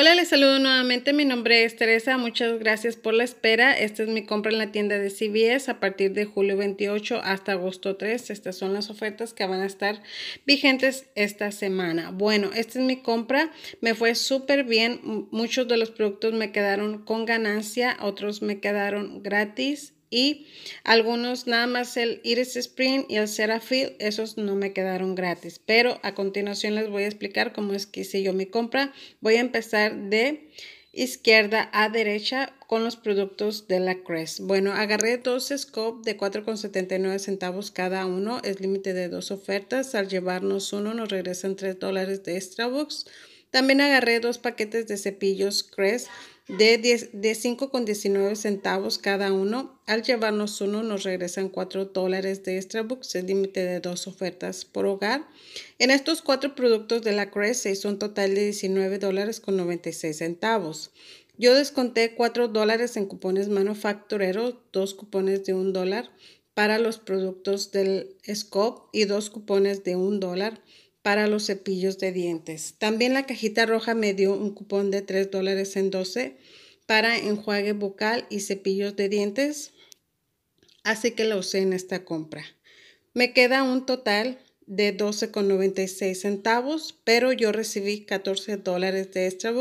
Hola, les saludo nuevamente. Mi nombre es Teresa. Muchas gracias por la espera. Esta es mi compra en la tienda de CBS a partir de julio 28 hasta agosto 3. Estas son las ofertas que van a estar vigentes esta semana. Bueno, esta es mi compra. Me fue súper bien. Muchos de los productos me quedaron con ganancia, otros me quedaron gratis y algunos nada más el Iris Spring y el Seraphil esos no me quedaron gratis, pero a continuación les voy a explicar cómo es que hice yo mi compra. Voy a empezar de izquierda a derecha con los productos de la Crest. Bueno, agarré dos scope de 4,79 centavos cada uno, es límite de dos ofertas, al llevarnos uno nos regresan 3 dólares de extra box. También agarré dos paquetes de cepillos Crest de, 5.19 de con centavos cada uno. Al llevarnos uno nos regresan 4 dólares de extra books, el límite de dos ofertas por hogar. En estos cuatro productos de la Crest se hizo un total de 19 dólares con 96 centavos. Yo desconté 4 dólares en cupones manufactureros, dos cupones de un dólar para los productos del Scope y dos cupones de un dólar para los cepillos de dientes. También la cajita roja me dio un cupón de 3 dólares en 12 para enjuague bucal y cepillos de dientes, así que la usé en esta compra. Me queda un total de 12,96 centavos, pero yo recibí 14 dólares de extra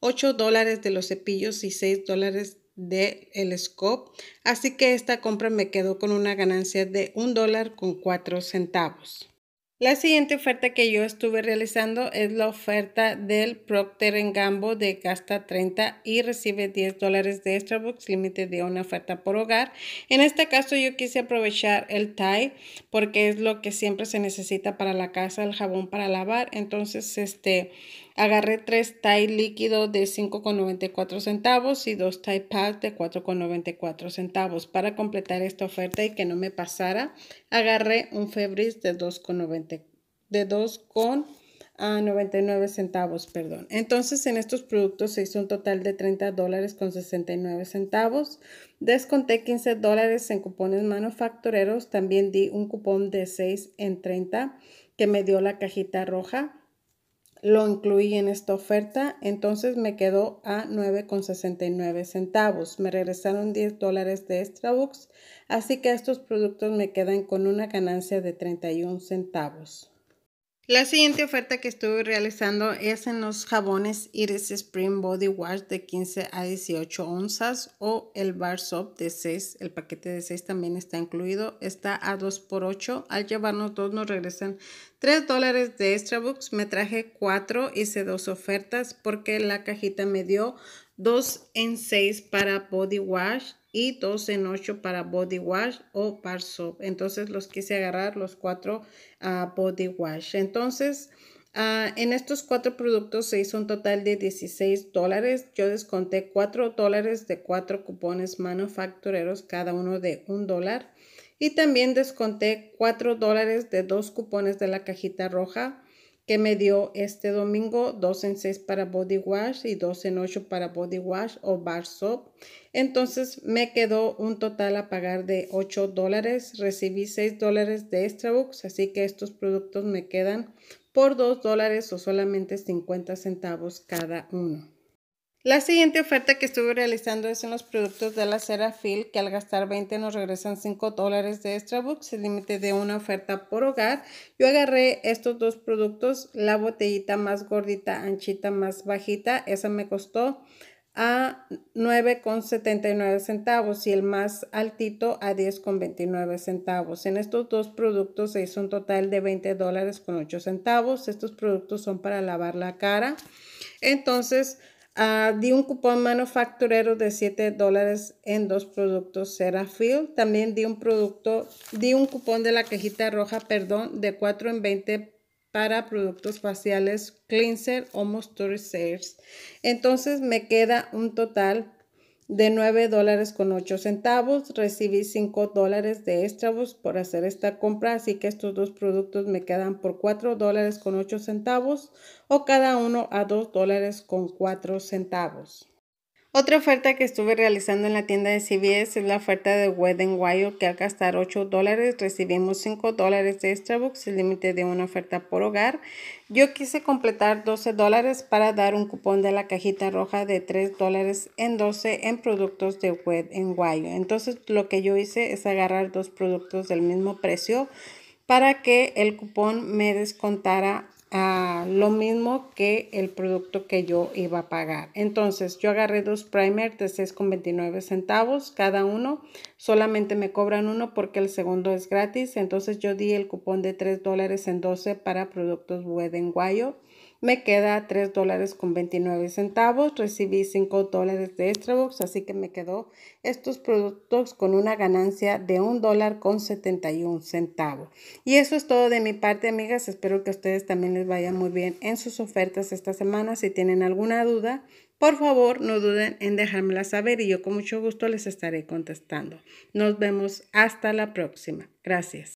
8 dólares de los cepillos y 6 dólares de el scope, así que esta compra me quedó con una ganancia de un dólar con 4 centavos. La siguiente oferta que yo estuve realizando es la oferta del Procter Gamble de gasta 30 y recibe 10 dólares de extra límite de una oferta por hogar. En este caso yo quise aprovechar el tie porque es lo que siempre se necesita para la casa, el jabón para lavar. Entonces, este, Agarré tres Tide líquido de 5,94 centavos y dos Tide Pack de 4,94 centavos. Para completar esta oferta y que no me pasara, agarré un Febris de 2.99 de 2 a 99 centavos, perdón. Entonces, en estos productos se hizo un total de 30 dólares con 69 centavos. Desconté 15 dólares en cupones manufactureros. También di un cupón de 6 en 30 que me dio la cajita roja lo incluí en esta oferta, entonces me quedó a 9,69 centavos. Me regresaron 10 dólares de extra así que estos productos me quedan con una ganancia de 31 centavos. La siguiente oferta que estuve realizando es en los jabones Iris Spring Body Wash de 15 a 18 onzas o el Bar Soap de 6. El paquete de 6 también está incluido. Está a 2 por 8. Al llevarnos dos nos regresan 3 dólares de extra books. Me traje 4. Hice dos ofertas porque la cajita me dio 2 en 6 para Body Wash y dos en 8 para body wash o bar soap. Entonces los quise agarrar los cuatro a body wash. Entonces ah, en estos cuatro productos se hizo un total de 16 dólares. Yo desconté 4 dólares de cuatro cupones manufactureros, cada uno de un dólar. Y también desconté 4 dólares de dos cupones de la cajita roja que me dio este domingo, 2 en 6 para body wash y 2 en 8 para body wash o bar soap. Entonces me quedó un total a pagar de 8 dólares. Recibí 6 dólares de extra books, así que estos productos me quedan por 2 dólares o solamente 50 centavos cada uno. La siguiente oferta que estuve realizando es en los productos de la Serafil, que al gastar 20 nos regresan 5 dólares de extra bucks el límite de una oferta por hogar. Yo agarré estos dos productos, la botellita más gordita, anchita, más bajita, esa me costó a 9,79 centavos y el más altito a 10,29 centavos. En estos dos productos se hizo un total de 20 dólares con 8 centavos. Estos productos son para lavar la cara. Entonces, Ah, di un cupón manufacturero de 7 dólares en dos productos Serafield. También di un producto, di un cupón de la cajita roja, perdón, de 4 en 20 para productos faciales, cleanser o moisturizers. Entonces me queda un total de 9 dólares con 8 centavos. Recibí 5 dólares de extravos por hacer esta compra, así que estos dos productos me quedan por 4 dólares con 8 centavos o cada uno a 2 dólares con 4 centavos. Otra oferta que estuve realizando en la tienda de CVS es la oferta de Wedding Wild que al gastar 8 dólares recibimos 5 dólares de Starbucks, el límite de una oferta por hogar. Yo quise completar 12 dólares para dar un cupón de la cajita roja de 3 dólares en 12 en productos de Wedding Wild. Entonces lo que yo hice es agarrar dos productos del mismo precio para que el cupón me descontara lo mismo que el producto que yo iba a pagar. Entonces yo agarré dos primer de 6,29 centavos cada uno. Solamente me cobran uno porque el segundo es gratis. Entonces yo di el cupón de 3 dólares en 12 para productos Guayo me queda 3 dólares con 29 centavos. Recibí 5 dólares de Extrabox, así que me quedó estos productos con una ganancia de 1 dólar con 71 centavos. Y eso es todo de mi parte, amigas. Espero que a ustedes también les vaya muy bien en sus ofertas esta semana. Si tienen alguna duda, por favor, no duden en dejármela saber y yo con mucho gusto les estaré contestando. Nos vemos hasta la próxima. Gracias.